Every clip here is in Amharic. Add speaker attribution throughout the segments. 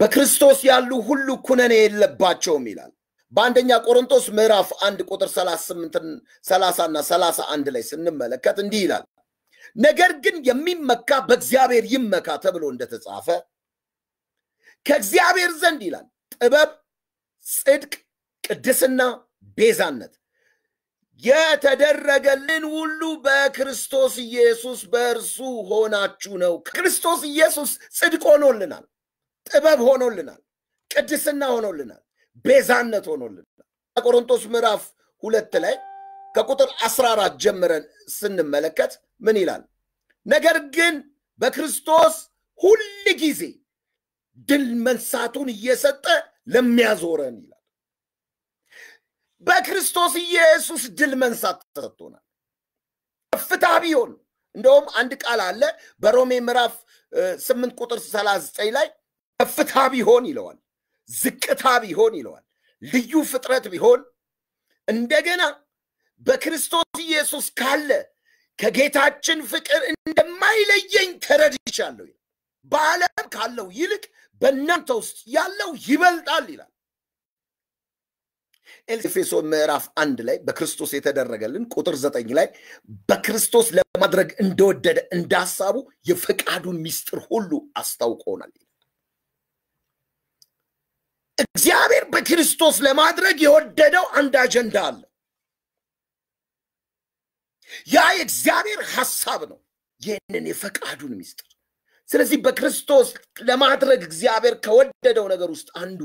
Speaker 1: በክርስቶስ ያሉ ሁሉ ኩነኔ የለባቸውም ይላል። በአንደኛ ቆሮንቶስ ምዕራፍ አንድ ቁጥር ሰላሳና ሰላሳ አንድ ላይ ስንመለከት እንዲህ ይላል፣ ነገር ግን የሚመካ በእግዚአብሔር ይመካ ተብሎ እንደተጻፈ ከእግዚአብሔር ዘንድ ይላል ጥበብ፣ ጽድቅ፣ ቅድስና፣ ቤዛነት የተደረገልን ሁሉ በክርስቶስ ኢየሱስ በእርሱ ሆናችሁ ነው። ክርስቶስ ኢየሱስ ጽድቅ ሆኖልናል። ጥበብ ሆኖልናል፣ ቅድስና ሆኖልናል፣ ቤዛነት ሆኖልናል። ቆሮንቶስ ምዕራፍ ሁለት ላይ ከቁጥር 14 ጀምረን ስንመለከት ምን ይላል? ነገር ግን በክርስቶስ ሁል ጊዜ ድል መንሳቱን እየሰጠ ለሚያዞረን ይላል። በክርስቶስ ኢየሱስ ድል መንሳት ተሰጥቶናል። ከፍታ ቢሆን እንደውም አንድ ቃል አለ በሮሜ ምዕራፍ ስምንት ቁጥር ዘጠኝ ላይ ከፍታ ቢሆን ይለዋል፣ ዝቅታ ቢሆን ይለዋል፣ ልዩ ፍጥረት ቢሆን እንደገና በክርስቶስ ኢየሱስ ካለ ከጌታችን ፍቅር እንደማይለየኝ ተረድቻለሁ ይላል። በዓለም ካለው ይልቅ በእናንተ ውስጥ ያለው ይበልጣል ይላል። ኤፌሶን ምዕራፍ አንድ ላይ በክርስቶስ የተደረገልን ቁጥር ዘጠኝ ላይ በክርስቶስ ለማድረግ እንደወደደ እንደ ሀሳቡ የፈቃዱን ሚስጥር ሁሉ አስታውቆናል። እግዚአብሔር በክርስቶስ ለማድረግ የወደደው አንድ አጀንዳ አለ። ያ የእግዚአብሔር ሀሳብ ነው፣ ይህንን የፈቃዱን ምስጢር። ስለዚህ በክርስቶስ ለማድረግ እግዚአብሔር ከወደደው ነገር ውስጥ አንዱ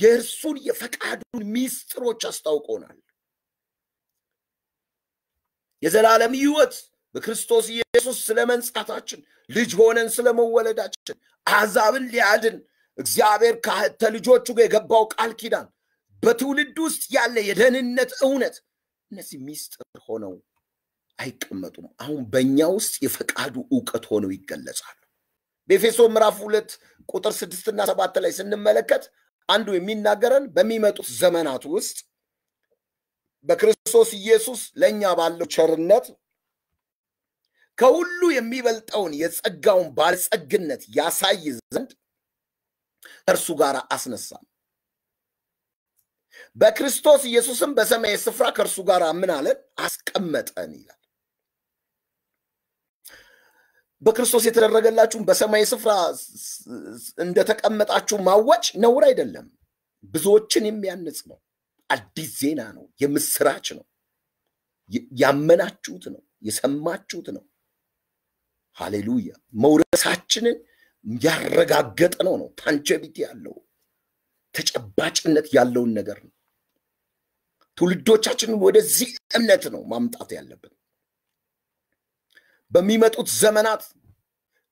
Speaker 1: የእርሱን የፈቃዱን ሚስጥሮች አስታውቆናል። የዘላለም ህይወት በክርስቶስ ኢየሱስ ስለመንጻታችን፣ ልጅ ሆነን ስለመወለዳችን አዛብን አሕዛብን ሊያድን እግዚአብሔር ከልጆቹ ጋር የገባው ቃል ኪዳን፣ በትውልድ ውስጥ ያለ የደህንነት እውነት፣ እነዚህ ሚስጥር ሆነው አይቀመጡም። አሁን በእኛ ውስጥ የፈቃዱ እውቀት ሆነው ይገለጻሉ። በኤፌሶ ምዕራፍ ሁለት ቁጥር ስድስትና ሰባት ላይ ስንመለከት አንዱ የሚናገረን በሚመጡት ዘመናት ውስጥ በክርስቶስ ኢየሱስ ለእኛ ባለው ቸርነት ከሁሉ የሚበልጠውን የጸጋውን ባለጸግነት ያሳይ ዘንድ እርሱ ጋር አስነሳን። በክርስቶስ ኢየሱስም በሰማያዊ ስፍራ ከእርሱ ጋር ምን አለን? አስቀመጠን ይላል። በክርስቶስ የተደረገላችሁን በሰማይ ስፍራ እንደተቀመጣችሁ ማወጭ ነውር አይደለም። ብዙዎችን የሚያንጽ ነው። አዲስ ዜና ነው። የምስራች ነው። ያመናችሁት ነው። የሰማችሁት ነው። ሃሌሉያ መውረሳችንን ያረጋገጠ ነው ነው ታንቸቢቲ ያለው ተጨባጭነት ያለውን ነገር ነው። ትውልዶቻችን ወደዚህ እምነት ነው ማምጣት ያለብን። በሚመጡት ዘመናት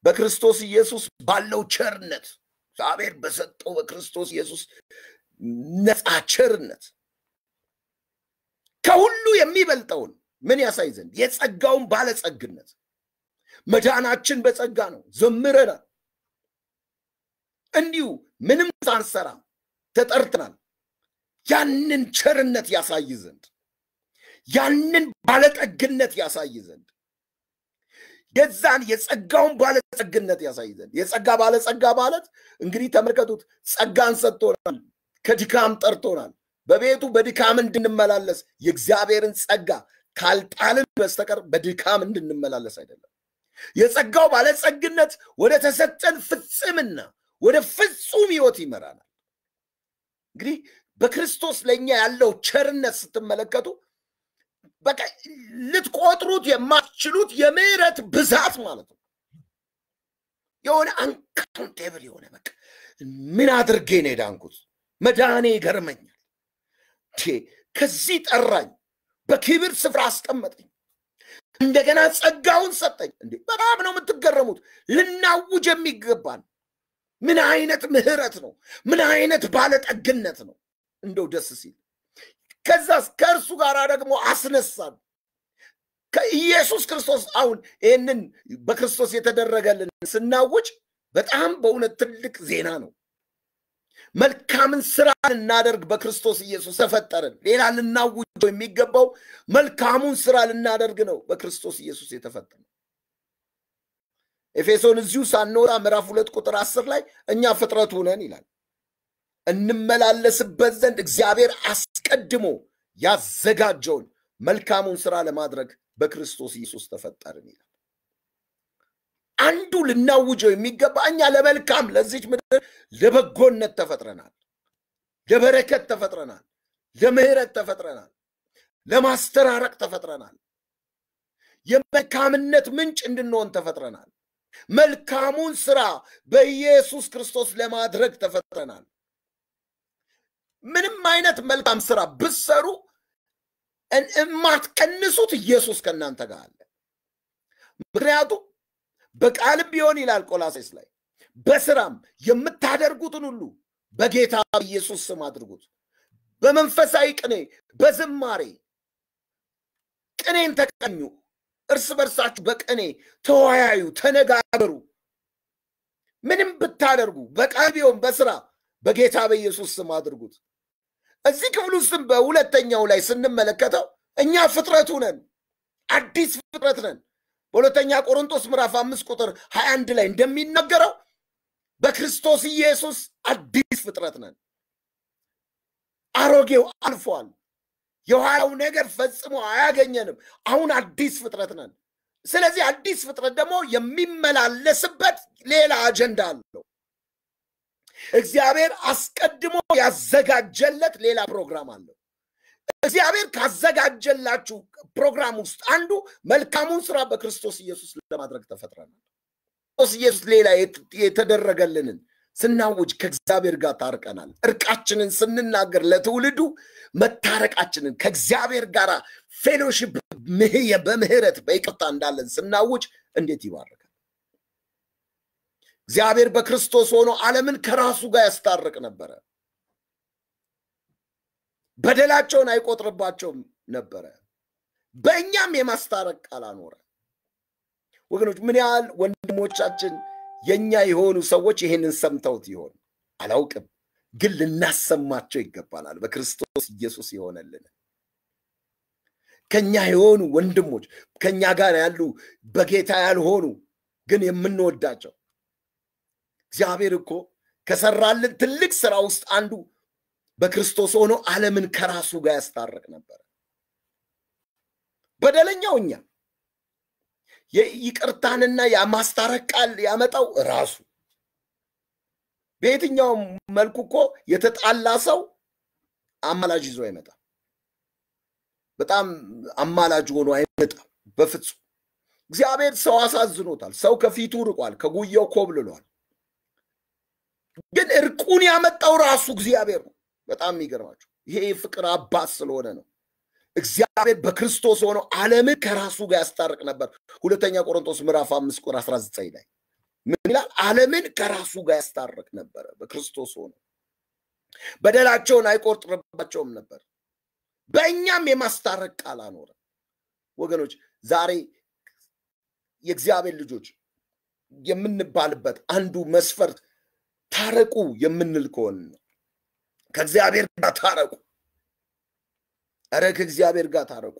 Speaker 1: በክርስቶስ ኢየሱስ ባለው ቸርነት እግዚአብሔር በሰጠው በክርስቶስ ኢየሱስ ነፃ ቸርነት ከሁሉ የሚበልጠውን ምን ያሳይ ዘንድ የጸጋውን ባለጸግነት መዳናችን በጸጋ ነው ዘምረናል። እንዲሁ ምንም ሳንሰራ ተጠርተናል። ያንን ቸርነት ያሳይ ዘንድ ያንን ባለጠግነት ያሳይ ዘንድ የዛን የጸጋውን ባለጸግነት ያሳይ ዘንድ የጸጋ ባለጸጋ ማለት እንግዲህ ተመልከቱት፣ ጸጋን ሰጥቶናል፣ ከድካም ጠርቶናል። በቤቱ በድካም እንድንመላለስ የእግዚአብሔርን ጸጋ ካልጣልን በስተቀር በድካም እንድንመላለስ አይደለም። የጸጋው ባለጸግነት ወደ ተሰጠን ፍጽምና ወደ ፍጹም ህይወት ይመራናል። እንግዲህ በክርስቶስ ለእኛ ያለው ቸርነት ስትመለከቱ በቃ ልትቆጥሩት የማትችሉት የምህረት ብዛት ማለት ነው። የሆነ አንካውንቴብል የሆነ በቃ ምን አድርጌ ነው የዳንኩት? መዳኔ ይገርመኛል። ከዚህ ጠራኝ፣ በክብር ስፍራ አስቀመጠኝ፣ እንደገና ጸጋውን ሰጠኝ። እንዴ በጣም ነው የምትገረሙት። ልናውጅ የሚገባን ምን አይነት ምህረት ነው? ምን አይነት ባለጠግነት ነው? እንደው ደስ ሲል ከዛስ ከእርሱ ጋር ደግሞ አስነሳን። ከኢየሱስ ክርስቶስ አሁን ይህንን በክርስቶስ የተደረገልን ስናውጭ በጣም በእውነት ትልቅ ዜና ነው። መልካምን ስራ ልናደርግ በክርስቶስ ኢየሱስ ተፈጠርን። ሌላ ልናውጀው የሚገባው መልካሙን ስራ ልናደርግ ነው በክርስቶስ ኢየሱስ የተፈጠረ ኤፌሶን እዚሁ ሳንወጣ ምዕራፍ ሁለት ቁጥር አስር ላይ እኛ ፍጥረቱ ሆነን ይላል። እንመላለስበት ዘንድ እግዚአብሔር አስቀድሞ ያዘጋጀውን መልካሙን ስራ ለማድረግ በክርስቶስ ኢየሱስ ተፈጠርን ይላል። አንዱ ልናውጀው የሚገባ እኛ ለመልካም ለዚች ምድር ለበጎነት ተፈጥረናል፣ ለበረከት ተፈጥረናል፣ ለምህረት ተፈጥረናል፣ ለማስተራረቅ ተፈጥረናል፣ የመልካምነት ምንጭ እንድንሆን ተፈጥረናል። መልካሙን ስራ በኢየሱስ ክርስቶስ ለማድረግ ተፈጥረናል። ምንም አይነት መልካም ስራ ብትሰሩ እማትቀንሱት ኢየሱስ ከእናንተ ጋር አለ። ምክንያቱም በቃልም ቢሆን ይላል ቆላሴስ ላይ በስራም የምታደርጉትን ሁሉ በጌታ ኢየሱስ ስም አድርጉት። በመንፈሳዊ ቅኔ፣ በዝማሬ ቅኔን ተቀኙ፣ እርስ በርሳችሁ በቀኔ ተወያዩ፣ ተነጋገሩ። ምንም ብታደርጉ በቃል ቢሆን በስራ በጌታ በኢየሱስ ስም አድርጉት። እዚህ ክፍል ውስጥም በሁለተኛው ላይ ስንመለከተው እኛ ፍጥረቱ ነን፣ አዲስ ፍጥረት ነን። በሁለተኛ ቆሮንቶስ ምዕራፍ አምስት ቁጥር ሀያ አንድ ላይ እንደሚነገረው በክርስቶስ ኢየሱስ አዲስ ፍጥረት ነን፣ አሮጌው አልፏል፣ የኋላው ነገር ፈጽሞ አያገኘንም። አሁን አዲስ ፍጥረት ነን። ስለዚህ አዲስ ፍጥረት ደግሞ የሚመላለስበት ሌላ አጀንዳ አለው። እግዚአብሔር አስቀድሞ ያዘጋጀለት ሌላ ፕሮግራም አለው። እግዚአብሔር ካዘጋጀላችሁ ፕሮግራም ውስጥ አንዱ መልካሙን ስራ በክርስቶስ ኢየሱስ ለማድረግ ተፈጥረናል። ክርስቶስ ኢየሱስ ሌላ የተደረገልንን ስናውጅ ከእግዚአብሔር ጋር ታርቀናል። እርቃችንን ስንናገር ለትውልዱ መታረቃችንን ከእግዚአብሔር ጋር ፌሎሺፕ በምህረት በይቅርታ እንዳለን ስናውጅ እንዴት ይባርካል! እግዚአብሔር በክርስቶስ ሆኖ ዓለምን ከራሱ ጋር ያስታርቅ ነበረ። በደላቸውን አይቆጥርባቸውም ነበረ። በእኛም የማስታረቅ ቃል አኖረ። ወገኖች ምን ያህል ወንድሞቻችን የእኛ የሆኑ ሰዎች ይሄንን ሰምተውት ይሆን አላውቅም፣ ግን ልናሰማቸው ይገባናል። በክርስቶስ ኢየሱስ የሆነልን ከኛ የሆኑ ወንድሞች ከኛ ጋር ያሉ በጌታ ያልሆኑ ግን የምንወዳቸው እግዚአብሔር እኮ ከሰራልን ትልቅ ስራ ውስጥ አንዱ በክርስቶስ ሆኖ ዓለምን ከራሱ ጋር ያስታረቅ ነበር። በደለኛው እኛ ይቅርታንና የማስታረቅ ቃል ያመጣው ራሱ። በየትኛውም መልኩ እኮ የተጣላ ሰው አማላጅ ይዞ አይመጣም። በጣም አማላጅ ሆኖ አይመጣም በፍጹም። እግዚአብሔር ሰው አሳዝኖታል። ሰው ከፊቱ ርቋል፣ ከጉያው ኮብልሏል። ግን እርቁን ያመጣው ራሱ እግዚአብሔር ነው። በጣም የሚገርማቸው ይሄ የፍቅር አባት ስለሆነ ነው። እግዚአብሔር በክርስቶስ ሆኖ ዓለምን ከራሱ ጋር ያስታርቅ ነበር። ሁለተኛ ቆሮንቶስ ምዕራፍ አምስት ቁጥር 19 ላይ ምን ይላል? ዓለምን ከራሱ ጋር ያስታርቅ ነበረ በክርስቶስ ሆኖ በደላቸውን አይቆርጥባቸውም ነበር፣ በእኛም የማስታረቅ ቃል አኖረ። ወገኖች ዛሬ የእግዚአብሔር ልጆች የምንባልበት አንዱ መስፈርት ታረቁ የምንል ከሆን ነው። ከእግዚአብሔር ጋር ታረቁ ኧረ ከእግዚአብሔር ጋር ታረቁ።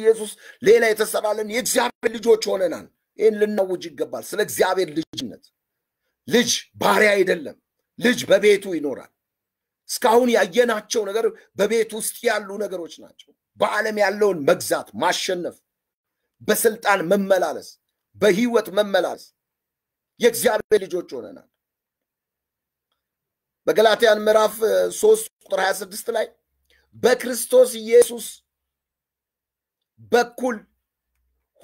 Speaker 1: ኢየሱስ ሌላ የተሰራለን የእግዚአብሔር ልጆች ሆነናል። ይህን ልናውጅ ይገባል። ስለ እግዚአብሔር ልጅነት ልጅ ባሪያ አይደለም። ልጅ በቤቱ ይኖራል። እስካሁን ያየናቸው ነገር በቤት ውስጥ ያሉ ነገሮች ናቸው። በዓለም ያለውን መግዛት፣ ማሸነፍ፣ በስልጣን መመላለስ፣ በህይወት መመላለስ የእግዚአብሔር ልጆች ሆነናል። በገላትያን ምዕራፍ ሶስት ቁጥር ስድስት ላይ በክርስቶስ ኢየሱስ በኩል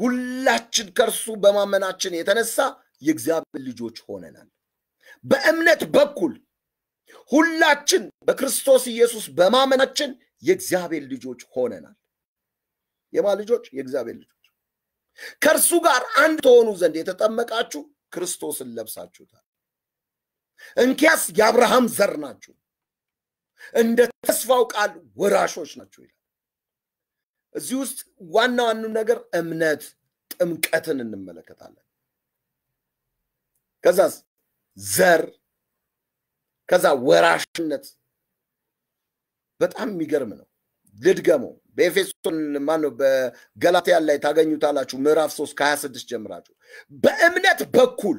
Speaker 1: ሁላችን ከእርሱ በማመናችን የተነሳ የእግዚአብሔር ልጆች ሆነናል። በእምነት በኩል ሁላችን በክርስቶስ ኢየሱስ በማመናችን የእግዚአብሔር ልጆች ሆነናል። የማ ልጆች? የእግዚአብሔር ልጆች። ከእርሱ ጋር አንድ ተሆኑ ዘንድ የተጠመቃችሁ ክርስቶስን ለብሳችሁታል። እንኪያስ የአብርሃም ዘር ናችሁ። እንደ ተስፋው ቃል ወራሾች ናቸው ይላል። እዚህ ውስጥ ዋና ዋኑ ነገር እምነት፣ ጥምቀትን እንመለከታለን። ከዛ ዘር፣ ከዛ ወራሽነት። በጣም የሚገርም ነው። ልድገመው። በኤፌሶን ማነው በገላትያን ላይ ታገኙታላችሁ ምዕራፍ ሶስት ከሀያ ስድስት ጀምራችሁ በእምነት በኩል